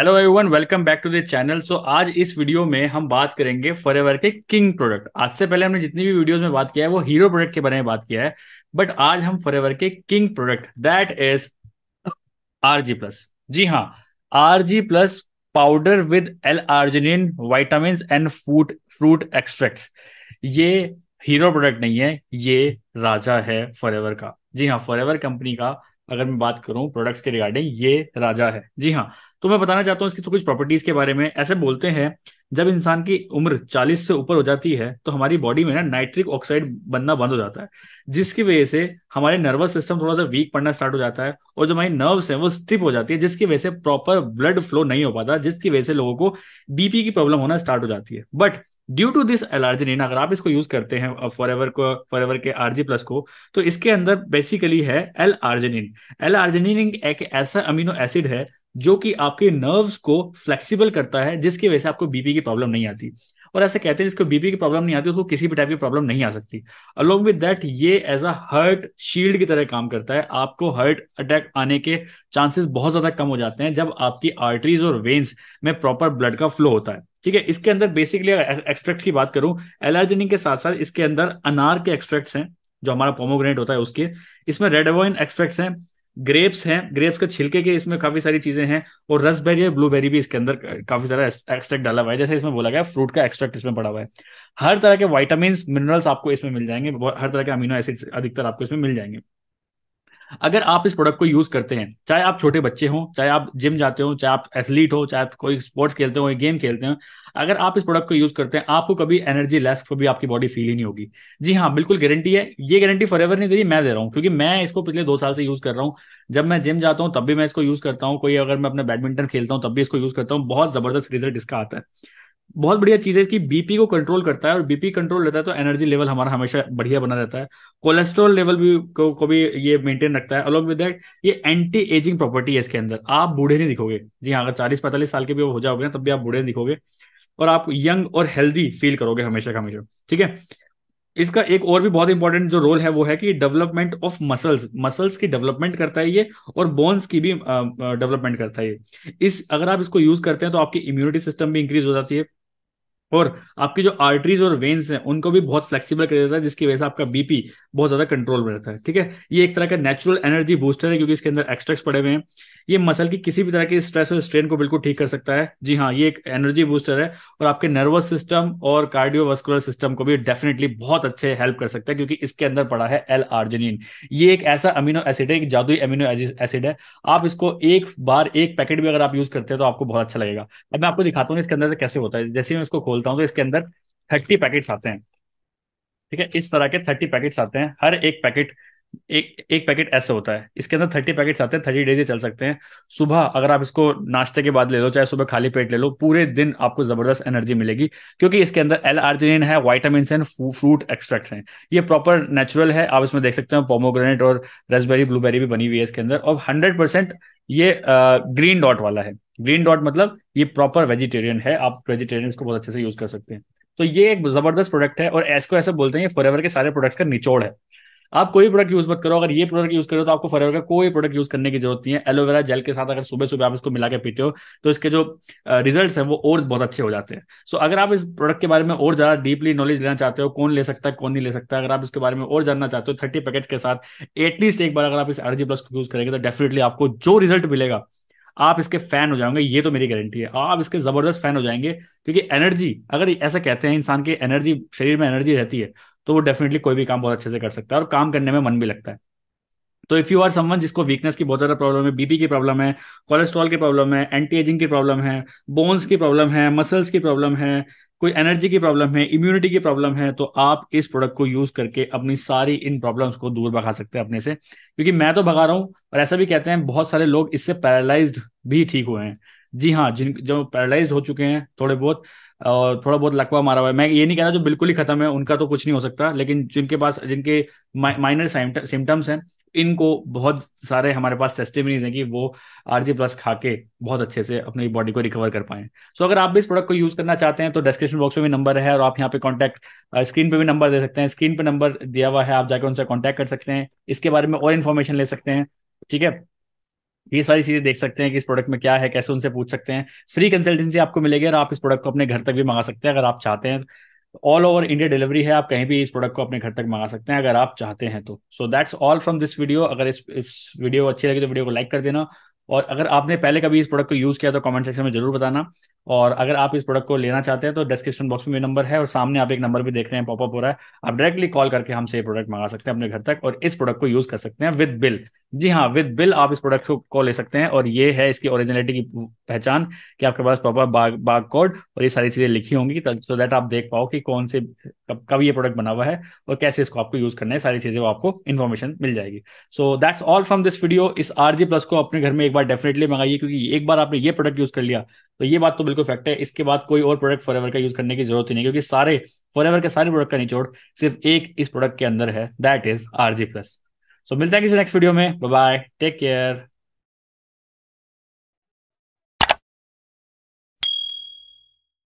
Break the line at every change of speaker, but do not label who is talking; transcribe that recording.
hello everyone welcome back to the channel so आज इस video में हम बात करेंगे फॉरएवर के किंग प्रोडक्ट आज से पहले हमने जितनी भी वीडियोस में बात किया है वो हीरो प्रोडक्ट के बारे में बात किया है बट आज हम फॉर के king product that is R G plus जी हाँ R G plus powder with L arginine vitamin and food fruit extract ये हीरो प्रोडक्ट नहीं है ये राजा है फॉर का जी हाँ फॉर कंपनी का अगर मैं बात करूं प्रोडक्ट्स के रिगार्डिंग ये राजा है जी हाँ तो मैं बताना चाहता हूँ इसकी तो कुछ प्रॉपर्टीज के बारे में ऐसे बोलते हैं जब इंसान की उम्र 40 से ऊपर हो जाती है तो हमारी बॉडी में ना नाइट्रिक ऑक्साइड बनना बंद हो जाता है जिसकी वजह से हमारे नर्वस सिस्टम थोड़ा सा वीक पड़ना स्टार्ट हो जाता है और जो हमारी नर्व्स है वो स्टिप हो जाती है जिसकी वजह से प्रॉपर ब्लड फ्लो नहीं हो पाता जिसकी वजह से लोगों को बीपी की प्रॉब्लम होना स्टार्ट हो जाती है but due to this l arginine अगर आप इसको यूज करते हैं फॉर uh, एवर को फॉर एवर के आरजी प्लस को तो इसके अंदर बेसिकली है एल आर्जेनिन एल आर्जेनिन एक ऐसा अमीनो एसिड है जो कि आपके नर्व्स को फ्लेक्सिबल करता है जिसकी वजह से आपको बीपी की प्रॉब्लम नहीं आती और ऐसे कहते हैं जिसको बीपी की प्रॉब्लम नहीं आती उसको किसी भी टाइप की प्रॉब्लम नहीं आ सकती अलोंग विद दैट ये एज अ हर्ट शील्ड की तरह काम करता है आपको हर्ट अटैक आने के चांसेस बहुत ज्यादा कम हो जाते हैं जब आपकी आर्टरीज और वेन्स में प्रॉपर ब्लड का फ्लो होता है ठीक है इसके अंदर बेसिकली एक्सट्रैक्ट की बात करूं एलर्जनिंग के साथ साथ इसके अंदर अनार के एक्सट्रैक्ट्स हैं जो हमारा पोमोग्रेनेट होता है उसके इसमें रेडवाइन एक्सट्रैक्ट्स हैं ग्रेप्स हैं ग्रेप्स के छिलके के इसमें काफी सारी चीजें हैं और रसबेरी और ब्लूबेरी भी इसके अंदर काफी सारा एक्सट्रैक्ट डाला हुआ है जैसे इसमें बोला गया फ्रूट का एक्सट्रैक्ट इसमें पड़ा हुआ है हर तरह के वाइटामिन मिनरल्स आपको इसमें मिल जाएंगे हर तरह के अमीनो एसिड अधिकतर आपको इसमें मिल जाएंगे अगर आप इस प्रोडक्ट को यूज करते हैं चाहे आप छोटे बच्चे हो चाहे आप जिम जाते हो चाहे आप एथलीट हो चाहे आप कोई स्पोर्ट्स खेलते हो गेम खेलते हो अगर आप इस प्रोडक्ट को यूज करते हैं आपको कभी एनर्जी लेस को भी आपकी बॉडी फील ही नहीं होगी जी हाँ बिल्कुल गारंटी है ये गारंटी फॉर एवर नहीं दे रही मैं दे रहा हूँ क्योंकि मैं इसको पिछले दो साल से यूज कर रहा हूँ जब मैं जिम जाता हूँ तब भी मैं इसको यूज करता हूँ कोई अगर मैं अपना बैडमिंटन खेलता हूँ तब भी इसको यूज करता हूँ बहुत जबरदस्त रिजल्ट इसका आता है बहुत बढ़िया चीज है इसकी बीपी को कंट्रोल करता है और बीपी कंट्रोल रहता है तो एनर्जी लेवल हमारा हमेशा बढ़िया बना रहता है कोलेस्ट्रॉल लेवल भी को, को भी ये मेंटेन रखता है अलॉन्ग विद दैट ये एंटी एजिंग प्रॉपर्टी है इसके अंदर आप बूढ़े नहीं दिखोगे जी हाँ अगर चालीस पैंतालीस साल के भी हो जाओगे ना तब भी आप बूढ़े नहीं दिखोगे और आप यंग और हेल्दी फील करोगे हमेशा का हमेशा ठीक है इसका एक और भी बहुत इंपॉर्टेंट जो रोल है वो है कि डेवलपमेंट ऑफ मसल्स मसल्स की डेवलपमेंट करता है ये और बोन्स की भी डेवलपमेंट करता है ये इस अगर आप इसको यूज करते हैं तो आपकी इम्यूनिटी सिस्टम भी इंक्रीज हो जाती है और आपकी जो आर्टरीज और वेन्स हैं उनको भी बहुत फ्लेक्सिबल कर देता है जिसकी वजह से आपका बीपी बहुत ज्यादा कंट्रोल में रहता है ठीक है ये एक तरह का नेचुरल एनर्जी बूस्टर है क्योंकि इसके अंदर एक्सट्रैक्ट पड़े हुए हैं ये मसल की किसी भी तरह के स्ट्रेस और स्ट्रेन को बिल्कुल ठीक कर सकता है जी हाँ ये एक एनर्जी बूस्टर है और आपके नर्वस सिस्टम और कार्डियोवास्कुलर सिस्टम को भी डेफिनेटली बहुत अच्छे हेल्प कर सकता है क्योंकि इसके अंदर पड़ा है एल आर्जेनिन ये एक ऐसा अमीनो एसिड है एक जादुई अमीनो एसिड है आप इसको एक बार एक पैकेट भी अगर आप यूज करते हैं तो आपको बहुत अच्छा लगेगा अब मैं आपको दिखाता हूँ इसके अंदर कैसे होता है जैसे मैं इसको खोल बोलता हूँ तो इसके अंदर थर्टी पैकेट्स आते हैं ठीक है इस तरह के थर्टी पैकेट्स आते हैं हर एक पैकेट एक एक पैकेट ऐसे होता है इसके अंदर थर्टी पैकेट्स आते हैं थर्टी डेज ये चल सकते हैं सुबह अगर आप इसको नाश्ते के बाद ले लो चाहे सुबह खाली पेट ले लो पूरे दिन आपको जबरदस्त एनर्जी मिलेगी क्योंकि इसके अंदर एल आर्जिन है वाइटामिन हैं फ्रूट एक्सट्रैक्ट्स हैं ये प्रॉपर नेचुरल है आप इसमें देख सकते हो पोमोग्रेनेट और रेसबेरी ब्लूबेरी भी बनी हुई है इसके अंदर और हंड्रेड ये ग्रीन uh, डॉट वाला है ग्रीन डॉट मतलब ये प्रॉपर वेजिटेरियन है आप वेजिटेरियंस को बहुत अच्छे से यूज कर सकते हैं तो ये एक जबरदस्त प्रोडक्ट है और एस को ऐसा बोलते हैं ये फॉर के सारे प्रोडक्ट्स का निचोड़ है आप कोई प्रोडक्ट यूज मत करो अगर ये प्रोडक्ट यूज करो तो आपको फर्क का कोई प्रोडक्ट यूज करने की जरूरत नहीं है एलोवेरा जेल के साथ अगर सुबह सुबह आप इसको मिला के पीते हो तो इसके जो रिजल्ट है वो और बहुत अच्छे हो जाते हैं सो so, अगर आप इस प्रोडक्ट के बारे में और ज्यादा डीपली नॉलेज लेना चाहते हो कौन ले सकता है कौन नहीं ले सकता अगर आप इसके बारे में और जानना चाहते हो थर्टी पैकेट के साथ एटलीस्ट एक बार अगर आप इस एनर्जी प्लस को यूज करेंगे तो डेफिनेटली आपको जो रिजल्ट मिलेगा आप इसके फैन हो जाओगे ये तो मेरी गारंटी है आप इसके जबरदस्त फैन हो जाएंगे क्योंकि एनर्जी अगर ऐसा कहते हैं इंसान की एनर्जी शरीर में एनर्जी रहती है तो वो डेफिनेटली कोई भी काम बहुत अच्छे से कर सकता है और काम करने में मन भी लगता है तो इफ़ यू आर समवन जिसको वीकनेस की बहुत ज़्यादा प्रॉब्लम है बीपी की प्रॉब्लम है कोलेस्ट्रॉल की प्रॉब्लम है एंटी एजिंग की प्रॉब्लम है बोन्स की प्रॉब्लम है मसल्स की प्रॉब्लम है कोई एनर्जी की प्रॉब्लम है इम्यूनिटी की प्रॉब्लम है तो आप इस प्रोडक्ट को यूज करके अपनी सारी इन प्रॉब्लम्स को दूर भगा सकते हैं अपने से क्योंकि मैं तो भगा रहा हूं और ऐसा भी कहते हैं बहुत सारे लोग इससे पैरालाइज भी ठीक हुए हैं जी हाँ जिन जो पैरालाइज हो चुके हैं थोड़े बहुत और थोड़ा बहुत लकवा मारा हुआ है मैं ये नहीं कह रहा जो बिल्कुल ही खत्म है उनका तो कुछ नहीं हो सकता लेकिन जिनके पास जिनके माइनर सिम्टम्स हैं इनको बहुत सारे हमारे पास टेस्टिमनीज हैं कि वो आरजी प्लस खा के बहुत अच्छे से अपनी बॉडी को रिकवर कर पाए सो so, अगर आप भी इस प्रोडक्ट को यूज करना चाहते हैं तो डिस्क्रिप्शन बॉक्स में भी नंबर है और आप यहाँ पे कॉन्टैक्ट स्क्रीन पे भी नंबर दे सकते हैं स्क्रीन पे नंबर दिया हुआ है आप जाकर उनसे कॉन्टैक्ट कर सकते हैं इसके बारे में और इन्फॉर्मेशन ले सकते हैं ठीक है ये सारी चीजें देख सकते हैं कि इस प्रोडक्ट में क्या है कैसे उनसे पूछ सकते हैं फ्री कंसल्टेंसी आपको मिलेगी और आप इस प्रोडक्ट को अपने घर तक भी मंगा सकते हैं अगर आप चाहते हैं ऑल ओवर इंडिया डिलीवरी है आप कहीं भी इस प्रोडक्ट को अपने घर तक मंगा सकते हैं अगर आप चाहते हैं तो so that's all from this video अगर इस, इस वीडियो अच्छी लगी तो वीडियो को लाइक कर देना और अगर आपने पहले कभी इस प्रोडक्ट को यूज किया तो कमेंट सेक्शन में जरूर बताना और अगर आप इस प्रोडक्ट को लेना चाहते हैं तो डिस्क्रिप्शन बॉक्स में मेरा नंबर है और सामने आप एक नंबर भी देख रहे हैं पॉपअप हो रहा है आप डायरेक्टली कॉल करके हमसे ये प्रोडक्ट मंगा सकते हैं अपने घर तक और इस प्रोडक्ट को यूज कर सकते हैं विद बिल जी हाँ विद बिल आप इस प्रोडक्ट को ले सकते हैं और ये है इसकी ओरिजिनलिटी की पहचान कि आपके पास प्रॉपर बाग बाग कोड और ये सारी चीजें लिखी होंगी सो दैट आप देख पाओ कि कौन से कब कब ये प्रोडक्ट बना हुआ है और कैसे इसको आपको यूज करना है सारी चीजें वो आपको इन्फॉर्मेशन मिल जाएगी so that's all from this video इस आरजी प्लस को अपने घर में एक बार डेफिनेटली मंगाइए क्योंकि एक बार आपने ये प्रोडक्ट यूज कर लिया तो ये बात तो बिल्कुल फैक्ट है इसके बाद कोई और प्रोडक्ट फॉर का यूज करने की जरूरत ही नहीं क्योंकि सारे फॉर के सारे प्रोडक्ट का निचोड़ सिर्फ एक इस प्रोडक्ट के अंदर है that is RG plus so मिलते हैं किसी नेक्स्ट वीडियो में बाय टेक केयर